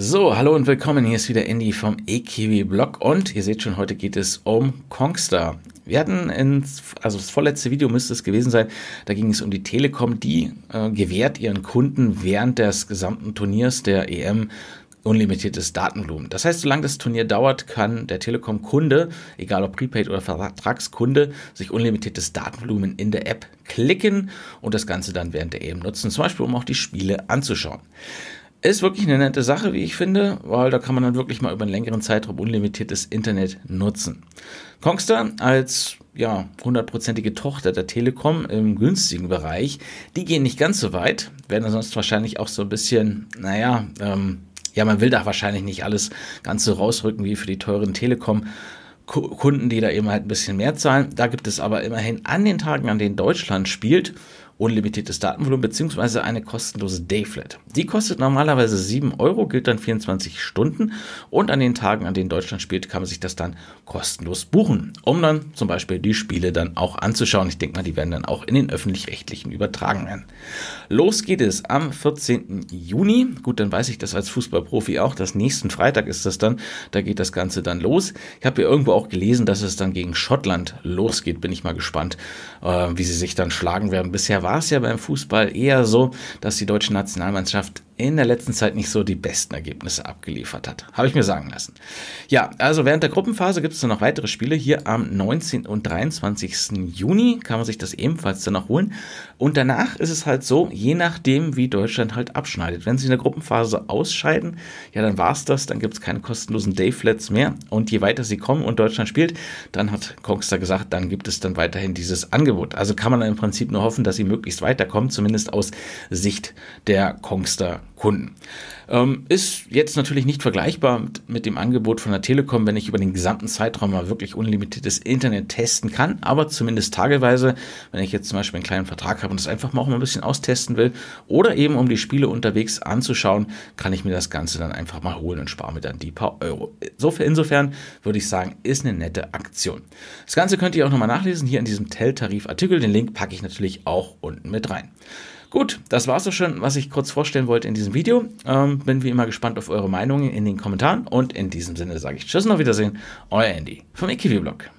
So, hallo und willkommen. Hier ist wieder Andy vom EKW Blog und ihr seht schon, heute geht es um Kongstar. Wir hatten ins, also das vorletzte Video müsste es gewesen sein, da ging es um die Telekom, die äh, gewährt ihren Kunden während des gesamten Turniers der EM unlimitiertes Datenvolumen. Das heißt, solange das Turnier dauert, kann der Telekom-Kunde, egal ob Prepaid oder Vertragskunde, sich unlimitiertes Datenvolumen in der App klicken und das Ganze dann während der EM nutzen, zum Beispiel um auch die Spiele anzuschauen. Ist wirklich eine nette Sache, wie ich finde, weil da kann man dann wirklich mal über einen längeren Zeitraum unlimitiertes Internet nutzen. Kongstar als ja, hundertprozentige Tochter der Telekom im günstigen Bereich, die gehen nicht ganz so weit, werden sonst wahrscheinlich auch so ein bisschen, naja, ähm, ja, man will da wahrscheinlich nicht alles ganz so rausrücken wie für die teuren Telekom. Kunden, die da eben halt ein bisschen mehr zahlen. Da gibt es aber immerhin an den Tagen, an denen Deutschland spielt unlimitiertes Datenvolumen beziehungsweise eine kostenlose Dayflat. Die kostet normalerweise 7 Euro, gilt dann 24 Stunden und an den Tagen, an denen Deutschland spielt, kann man sich das dann kostenlos buchen, um dann zum Beispiel die Spiele dann auch anzuschauen. Ich denke mal, die werden dann auch in den öffentlich-rechtlichen übertragen werden. Los geht es am 14. Juni. Gut, dann weiß ich das als Fußballprofi auch. Das nächsten Freitag ist das dann. Da geht das Ganze dann los. Ich habe ja irgendwo auch gelesen, dass es dann gegen Schottland losgeht. Bin ich mal gespannt, äh, wie sie sich dann schlagen werden. Bisher war war es ja beim Fußball eher so, dass die deutsche Nationalmannschaft in der letzten Zeit nicht so die besten Ergebnisse abgeliefert hat. Habe ich mir sagen lassen. Ja, also während der Gruppenphase gibt es dann noch weitere Spiele. Hier am 19. und 23. Juni kann man sich das ebenfalls dann noch holen. Und danach ist es halt so, je nachdem, wie Deutschland halt abschneidet. Wenn sie in der Gruppenphase ausscheiden, ja, dann war es das. Dann gibt es keine kostenlosen Dayflats mehr. Und je weiter sie kommen und Deutschland spielt, dann hat Kongster gesagt, dann gibt es dann weiterhin dieses Angebot. Also kann man im Prinzip nur hoffen, dass sie möglichst weiterkommen, zumindest aus Sicht der Kongster Kunden. Ähm, ist jetzt natürlich nicht vergleichbar mit, mit, dem Angebot von der Telekom, wenn ich über den gesamten Zeitraum mal wirklich unlimitiertes Internet testen kann, aber zumindest tageweise, wenn ich jetzt zum Beispiel einen kleinen Vertrag habe und das einfach mal auch mal ein bisschen austesten will oder eben um die Spiele unterwegs anzuschauen, kann ich mir das Ganze dann einfach mal holen und spare mir dann die paar Euro. So, insofern würde ich sagen, ist eine nette Aktion. Das Ganze könnt ihr auch nochmal nachlesen hier in diesem Tell-Tarif-Artikel. Den Link packe ich natürlich auch unten mit rein. Gut, das war's auch schon, was ich kurz vorstellen wollte in diesem Video. Ähm, bin wie immer gespannt auf eure Meinungen in den Kommentaren und in diesem Sinne sage ich Tschüss und auf Wiedersehen, euer Andy vom IkiWi-Blog.